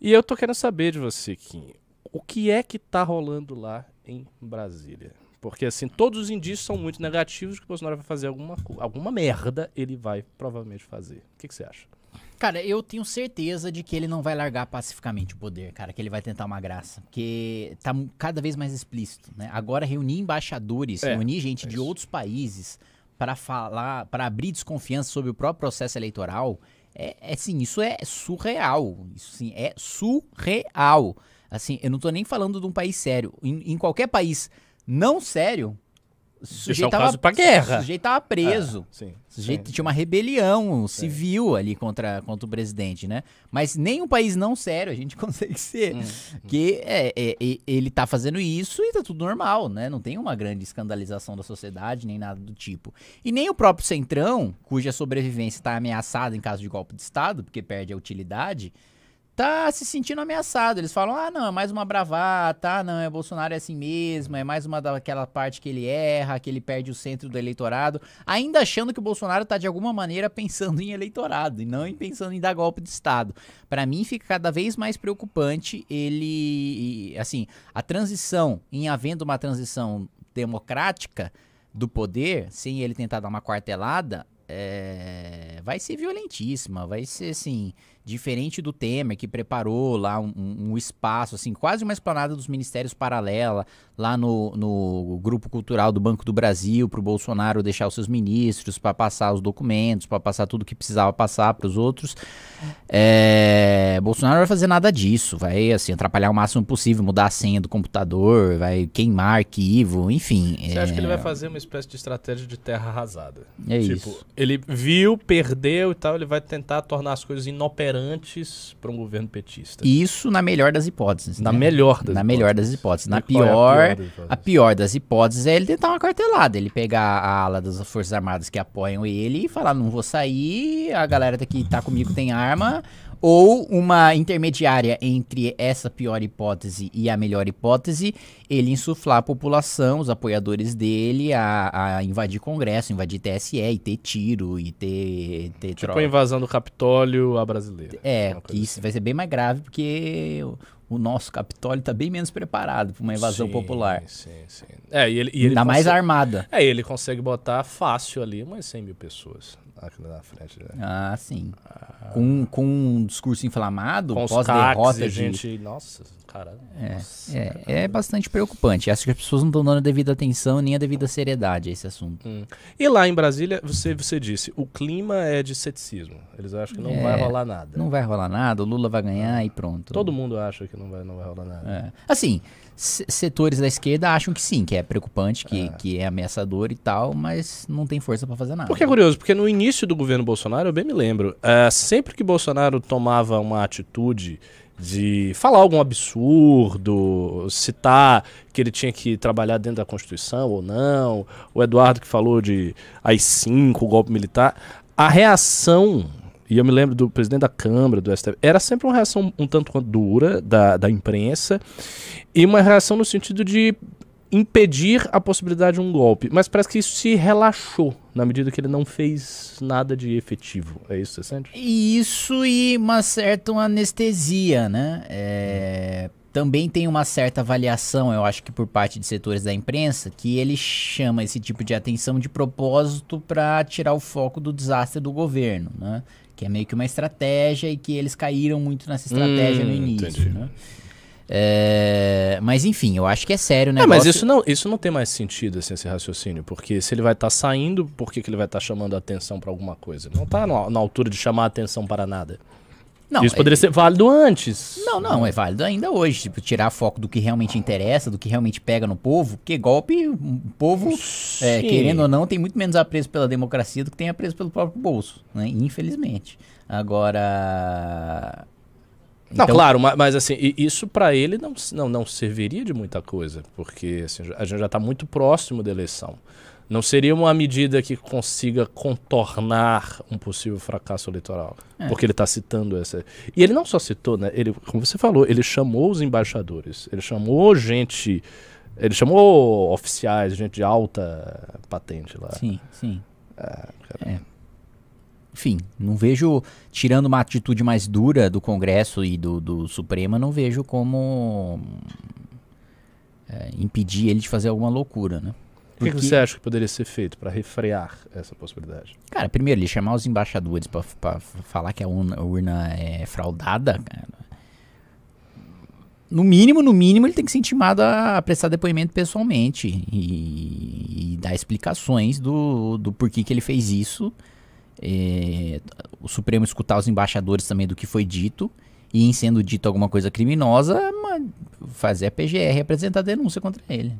E eu tô querendo saber de você, Kim, o que é que tá rolando lá em Brasília? Porque, assim, todos os indícios são muito negativos que o Bolsonaro vai fazer alguma, alguma merda, ele vai provavelmente fazer. O que, que você acha? Cara, eu tenho certeza de que ele não vai largar pacificamente o poder, cara, que ele vai tentar uma graça. Porque tá cada vez mais explícito, né? Agora reunir embaixadores, é, reunir gente é de outros países para falar, para abrir desconfiança sobre o próprio processo eleitoral, é, é assim, isso é surreal. Isso sim, é surreal. Assim, eu não estou nem falando de um país sério. Em, em qualquer país não sério, é sujeito tava, pra guerra. O sujeito tava preso. Ah, sim, sujeito sim. tinha uma rebelião civil sim. ali contra, contra o presidente, né? Mas nem um país não sério a gente consegue ser. Hum, que hum. É, é, ele tá fazendo isso e tá tudo normal, né? Não tem uma grande escandalização da sociedade, nem nada do tipo. E nem o próprio Centrão, cuja sobrevivência está ameaçada em caso de golpe de Estado, porque perde a utilidade tá se sentindo ameaçado. Eles falam, ah, não, é mais uma bravata, ah, não, é Bolsonaro é assim mesmo, é mais uma daquela parte que ele erra, que ele perde o centro do eleitorado, ainda achando que o Bolsonaro tá de alguma maneira pensando em eleitorado e não em pensando em dar golpe de Estado. Para mim fica cada vez mais preocupante ele, assim, a transição, em havendo uma transição democrática do poder, sem ele tentar dar uma quartelada, é, vai ser violentíssima, vai ser assim, diferente do Temer que preparou lá um, um espaço, assim, quase uma esplanada dos ministérios paralela, lá no, no grupo cultural do Banco do Brasil, para o Bolsonaro deixar os seus ministros, para passar os documentos, para passar tudo que precisava passar para os outros. É, Bolsonaro não vai fazer nada disso, vai assim, atrapalhar o máximo possível, mudar a senha do computador, vai queimar arquivo, enfim. Você é... acha que ele vai é. fazer uma espécie de estratégia de terra arrasada? É tipo, isso. ele viu, perdeu perdeu e tal, ele vai tentar tornar as coisas inoperantes para um governo petista. Isso na melhor das hipóteses. Na né? melhor das Na hipóteses. melhor das hipóteses. na pior, é a, pior a pior das hipóteses é ele tentar uma cartelada, ele pegar a ala das Forças Armadas que apoiam ele e falar: não vou sair, a galera que tá comigo tem arma, ou uma intermediária entre essa pior hipótese e a melhor hipótese, ele insuflar a população, os apoiadores dele, a, a invadir Congresso, invadir TSE e ter tiro e ter, ter tipo troca. a invasão do Capitólio à brasileira. É, que isso assim. vai ser bem mais grave porque o nosso Capitólio está bem menos preparado para uma invasão sim, popular. Sim, sim. É, e ele, e ele Ainda mais armada. É, ele consegue botar fácil ali umas 100 mil pessoas aqui na frente. Né? Ah, sim. Ah. Com, com um discurso inflamado, pós-derrota. De... gente, nossa, cara. É, nossa, é, é bastante preocupante. Acho que as pessoas não estão dando a devida atenção nem a devida seriedade a esse assunto. Hum. E lá em Brasília, você, você disse, o clima é de ceticismo. Eles acham que não é, vai rolar nada. Não vai rolar nada, o Lula vai ganhar e pronto. Todo mundo acha que não vai, não vai rolar nada. É. Assim, setores da esquerda acham que sim, que é preocupante, que, é. que é ameaçador e tal, mas não tem força para fazer nada. Porque é curioso, porque no início do governo Bolsonaro, eu bem me lembro, uh, sempre que Bolsonaro tomava uma atitude de falar algum absurdo, citar que ele tinha que trabalhar dentro da Constituição ou não, o Eduardo que falou de AI-5, golpe militar, a reação e eu me lembro do presidente da Câmara, do STF. Era sempre uma reação um tanto quanto dura da, da imprensa. E uma reação no sentido de impedir a possibilidade de um golpe. Mas parece que isso se relaxou na medida que ele não fez nada de efetivo. É isso que você sente? Isso e uma certa anestesia, né? É, também tem uma certa avaliação, eu acho que por parte de setores da imprensa, que ele chama esse tipo de atenção de propósito para tirar o foco do desastre do governo, né? Que é meio que uma estratégia e que eles caíram muito nessa estratégia hum, no início, né? é... mas enfim, eu acho que é sério, né? Negócio... Mas isso não, isso não tem mais sentido assim, esse raciocínio, porque se ele vai estar tá saindo, por que, que ele vai estar tá chamando a atenção para alguma coisa? Não está na altura de chamar a atenção para nada. Não, Isso poderia é... ser válido antes. Não, não, é válido ainda hoje. Tipo, tirar foco do que realmente interessa, do que realmente pega no povo, porque golpe, o povo, é, querendo ou não, tem muito menos apreço pela democracia do que tem apreço pelo próprio bolso, né? Infelizmente. Agora. Então... Não, claro, mas, mas assim, isso para ele não, não, não serviria de muita coisa, porque assim, a gente já está muito próximo da eleição. Não seria uma medida que consiga contornar um possível fracasso eleitoral. É. Porque ele está citando essa. E ele não só citou, né? Ele, como você falou, ele chamou os embaixadores, ele chamou gente. Ele chamou oficiais, gente de alta patente lá. Sim, sim. Ah, é. Enfim, não vejo, tirando uma atitude mais dura do Congresso e do, do Supremo, não vejo como é, impedir ele de fazer alguma loucura, né? É Porque... O que, você acha que poderia ser feito para refrear essa possibilidade? Cara, primeiro, ele chamar os embaixadores para falar que a urna, a urna é fraudada, cara no mínimo, no mínimo, ele tem que ser intimado a prestar depoimento pessoalmente e, e dar explicações do, do porquê que ele fez isso. É, o Supremo escutar os embaixadores também do que foi dito e, em sendo dito alguma coisa criminosa, fazer a PGR apresentar denúncia contra ele.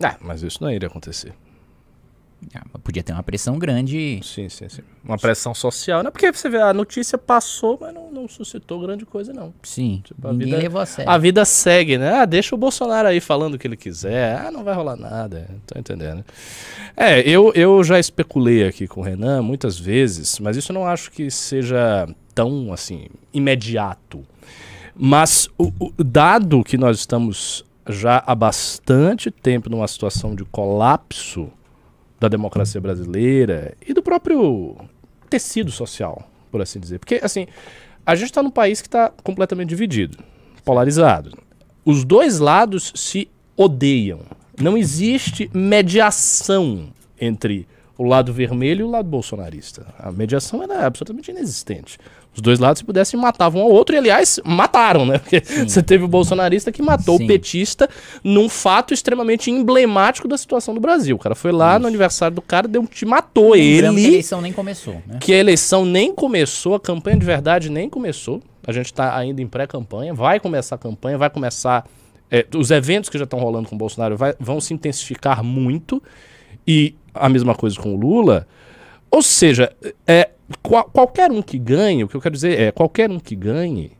É, mas isso não iria acontecer. Ah, podia ter uma pressão grande. Sim, sim, sim. Uma pressão social. Não é porque você vê, a notícia passou, mas não, não suscitou grande coisa, não. Sim. Tipo, a, vida, a vida segue, né? Ah, deixa o Bolsonaro aí falando o que ele quiser. Ah, não vai rolar nada. Tô entendendo. É, eu, eu já especulei aqui com o Renan muitas vezes, mas isso eu não acho que seja tão, assim, imediato. Mas, o, o, dado que nós estamos já há bastante tempo numa situação de colapso da democracia brasileira e do próprio tecido social, por assim dizer. Porque, assim, a gente está num país que está completamente dividido, polarizado. Os dois lados se odeiam. Não existe mediação entre o lado vermelho e o lado bolsonarista. A mediação era absolutamente inexistente. Os dois lados, se pudessem, matavam um ao outro. E, aliás, mataram, né? Porque Sim. você teve o bolsonarista que matou Sim. o petista num fato extremamente emblemático da situação do Brasil. O cara foi lá Isso. no aniversário do cara, deu um te matou ele. Que a eleição nem começou, né? Que a eleição nem começou, a campanha de verdade nem começou. A gente está ainda em pré-campanha. Vai começar a campanha, vai começar... É, os eventos que já estão rolando com o Bolsonaro vai, vão se intensificar muito e a mesma coisa com o Lula. Ou seja, é, qual, qualquer um que ganhe, o que eu quero dizer é, qualquer um que ganhe,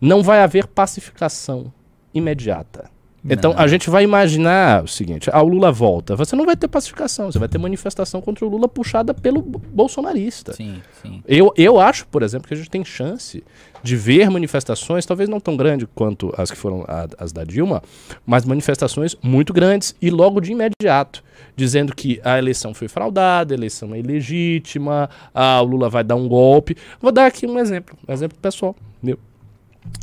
não vai haver pacificação imediata. Então a gente vai imaginar o seguinte: ah, o Lula volta. Você não vai ter pacificação, você vai ter manifestação contra o Lula puxada pelo bolsonarista. Sim, sim. Eu, eu acho, por exemplo, que a gente tem chance de ver manifestações, talvez não tão grandes quanto as que foram a, as da Dilma, mas manifestações muito grandes e logo de imediato, dizendo que a eleição foi fraudada, a eleição é ilegítima, ah, o Lula vai dar um golpe. Vou dar aqui um exemplo, um exemplo pessoal. Meu.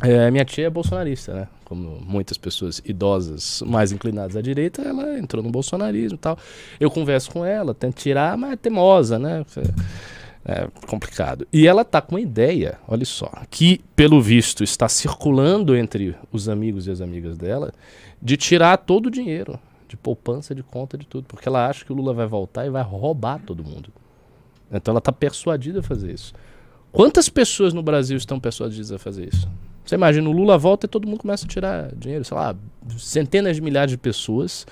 É, minha tia é bolsonarista, né? como muitas pessoas idosas mais inclinadas à direita, ela entrou no bolsonarismo e tal. Eu converso com ela, tento tirar, mas é teimosa, né? É, é complicado. E ela tá com uma ideia, olha só, que pelo visto está circulando entre os amigos e as amigas dela, de tirar todo o dinheiro de poupança, de conta, de tudo, porque ela acha que o Lula vai voltar e vai roubar todo mundo. Então ela está persuadida a fazer isso. Quantas pessoas no Brasil estão persuadidas a fazer isso? Você imagina, o Lula volta e todo mundo começa a tirar dinheiro, sei lá, centenas de milhares de pessoas,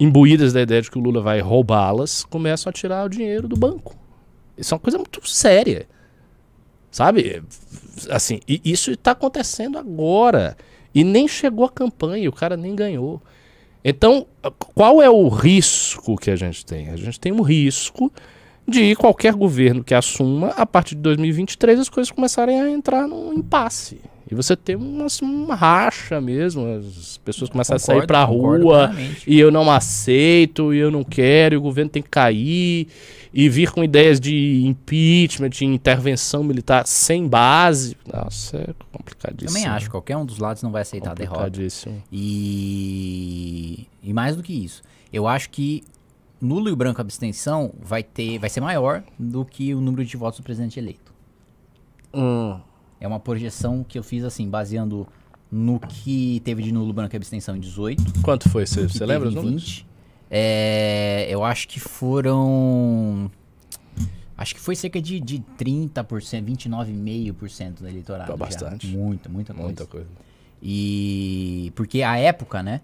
imbuídas da ideia de que o Lula vai roubá-las, começam a tirar o dinheiro do banco. Isso é uma coisa muito séria. Sabe? Assim, e isso está acontecendo agora. E nem chegou a campanha, o cara nem ganhou. Então, qual é o risco que a gente tem? A gente tem um risco de qualquer governo que assuma, a partir de 2023 as coisas começarem a entrar num impasse. E você tem uma, assim, uma racha mesmo, as pessoas começam concordo, a sair para a rua e eu não aceito, e eu não quero, e o governo tem que cair, e vir com ideias de impeachment, de intervenção militar sem base. Nossa, é complicadíssimo. Também acho, qualquer um dos lados não vai aceitar a derrota. E... e mais do que isso, eu acho que nulo e branco abstenção vai ter, vai ser maior do que o número de votos do presidente eleito. Hum. É uma projeção que eu fiz assim, baseando no que teve de nulo, branco e abstenção em 18. Quanto foi? Você, você lembra? Em 20. É, eu acho que foram. Acho que foi cerca de, de 30%, 29,5% do eleitorado. Tá bastante. Já. Muita, muita coisa. Muita coisa. E. Porque a época, né?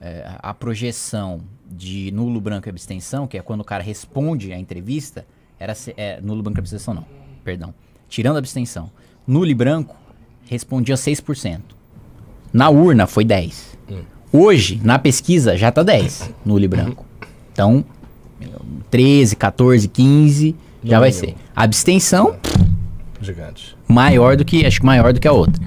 é, a projeção de nulo, branco e abstenção, que é quando o cara responde à entrevista, era é, nulo, branco e abstenção não, perdão. Tirando a abstenção. Nulo e branco respondia 6%. Na urna foi 10%. Hum. Hoje, na pesquisa, já tá 10%, nulo e branco. Então, 13, 14, 15, já não vai ser. Abstenção, Gigante. Maior do que, acho que maior do que a outra.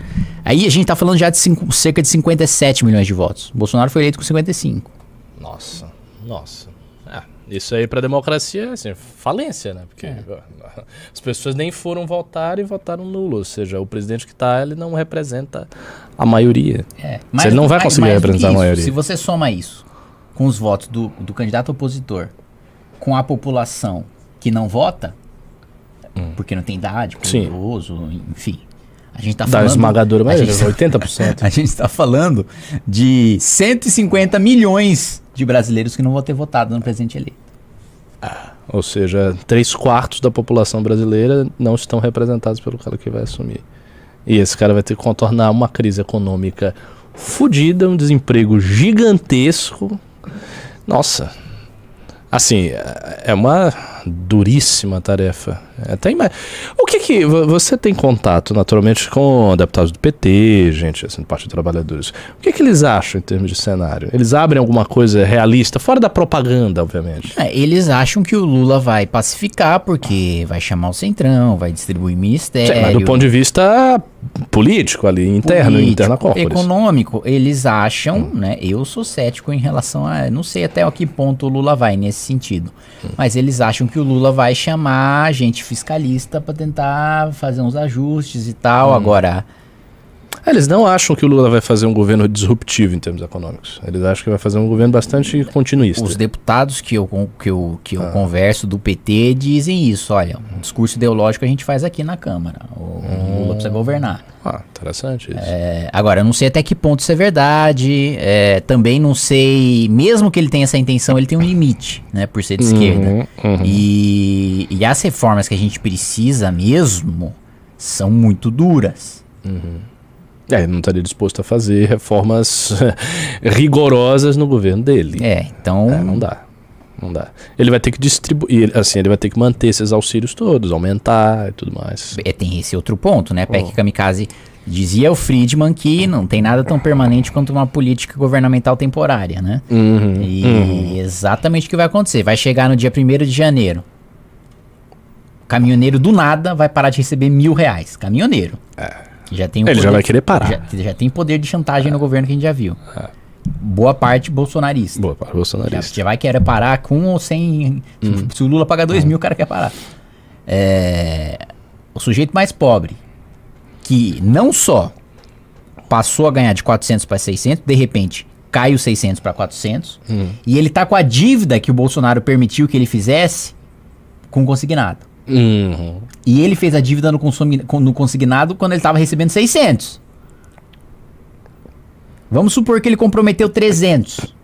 Aí a gente tá falando já de cinco, cerca de 57 milhões de votos. Bolsonaro foi eleito com 55. Nossa, nossa. É, isso aí para democracia é assim, falência, né? Porque é. as pessoas nem foram votar e votaram nulo. Ou seja, o presidente que tá, ele não representa a maioria. É. Mas ele não vai conseguir representar isso, a maioria. Se você soma isso com os votos do, do candidato opositor, com a população que não vota, Hum. porque não tem idade, porque Sim. é idoso, enfim. A gente está falando. Da esmagadora maioria, é tá- 80%. a gente está falando de 150 milhões de brasileiros que não vão ter votado no presidente eleito. Ah, ou seja, três quartos da população brasileira não estão representados pelo cara que vai assumir. E esse cara vai ter que contornar uma crise econômica fodida, um desemprego gigantesco. Nossa, assim, é, é uma duríssima tarefa até ima... O que que. Você tem contato, naturalmente, com deputados do PT, gente, assim, do Partido de Trabalhadores. O que que eles acham em termos de cenário? Eles abrem alguma coisa realista, fora da propaganda, obviamente. É, eles acham que o Lula vai pacificar, porque vai chamar o Centrão, vai distribuir ministério. Sim, mas do ponto de vista político ali, interno, político, corporis. Econômico, eles acham, hum. né? Eu sou cético em relação a. Não sei até a que ponto o Lula vai nesse sentido. Hum. Mas eles acham que o Lula vai chamar gente fiscalista para tentar fazer uns ajustes e tal. Hum. Agora, eles não acham que o Lula vai fazer um governo disruptivo em termos econômicos. Eles acham que vai fazer um governo bastante continuista. Os deputados que eu, que eu, que eu ah. converso do PT dizem isso. Olha, um discurso ideológico a gente faz aqui na Câmara. O hum. Lula precisa governar. Ah, interessante isso. É, agora, eu não sei até que ponto isso é verdade. É, também não sei, mesmo que ele tenha essa intenção, ele tem um limite, né? Por ser de uhum, esquerda. Uhum. E, e as reformas que a gente precisa mesmo são muito duras. Uhum. É, não estaria disposto a fazer reformas rigorosas no governo dele. É, então. É, não dá. Não dá. Ele vai ter que distribuir, assim, ele vai ter que manter esses auxílios todos, aumentar e tudo mais. É, tem esse outro ponto, né? PEC oh. Kamikaze dizia o Friedman que não tem nada tão permanente quanto uma política governamental temporária, né? Uhum, e uhum. exatamente o que vai acontecer. Vai chegar no dia 1 de janeiro. O caminhoneiro do nada vai parar de receber mil reais. Caminhoneiro. É. Que já tem Ele já vai querer parar. Já, já tem poder de chantagem é. no governo que a gente já viu. É. Boa parte bolsonarista. Boa parte bolsonarista. Já, já vai querer parar com ou sem. Hum. Se o Lula pagar dois hum. mil, o cara quer parar. É, o sujeito mais pobre, que não só passou a ganhar de 400 para 600, de repente cai os 600 para 400, hum. e ele tá com a dívida que o Bolsonaro permitiu que ele fizesse com consignado. Uhum. E ele fez a dívida no, no consignado quando ele estava recebendo 600. Vamos supor que ele comprometeu 300.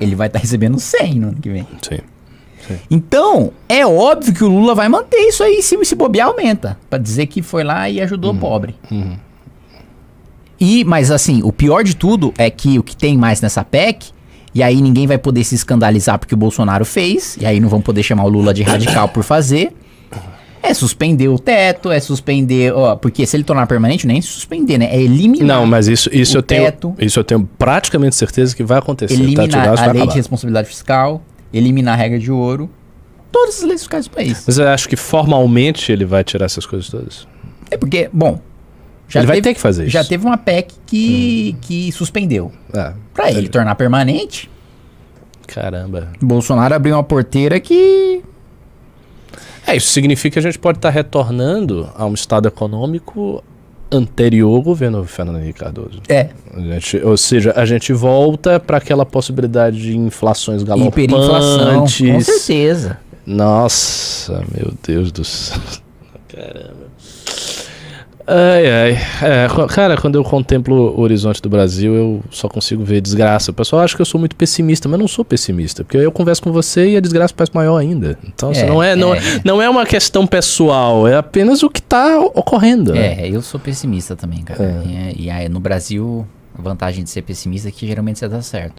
Ele vai estar tá recebendo 100 no ano que vem. Sim. Então, é óbvio que o Lula vai manter isso aí, se, se bobear, aumenta. para dizer que foi lá e ajudou uhum. o pobre. Uhum. E, mas assim, o pior de tudo é que o que tem mais nessa PEC, e aí ninguém vai poder se escandalizar porque o Bolsonaro fez, e aí não vão poder chamar o Lula de radical por fazer. É suspender o teto, é suspender. Ó, porque se ele tornar permanente, nem suspender, né? É eliminar. Não, mas isso, isso, eu, teto, tenho, isso eu tenho praticamente certeza que vai acontecer. Tá, eliminar tá, a lei de responsabilidade fiscal, eliminar a regra de ouro. Todas as leis fiscais do país. Mas eu acho que formalmente ele vai tirar essas coisas todas. É porque, bom, já ele teve, vai ter que fazer isso. Já teve uma PEC que, hum. que suspendeu. É, para ele tornar permanente. Caramba. Bolsonaro abriu uma porteira que é, isso significa que a gente pode estar tá retornando a um estado econômico anterior ao governo Fernando Henrique Cardoso. É. Gente, ou seja, a gente volta para aquela possibilidade de inflações galopantes. Hiperinflação, com certeza. Nossa, meu Deus do céu. Caramba. Ai, ai. É, cara, quando eu contemplo o horizonte do Brasil, eu só consigo ver desgraça. O pessoal acha que eu sou muito pessimista, mas eu não sou pessimista, porque eu converso com você e a desgraça parece maior ainda. Então, assim, é, não, é, não, é. é. não é uma questão pessoal, é apenas o que está ocorrendo. Né? É, eu sou pessimista também, cara. E, é. é, e aí, no Brasil, a vantagem de ser pessimista é que geralmente você dá certo.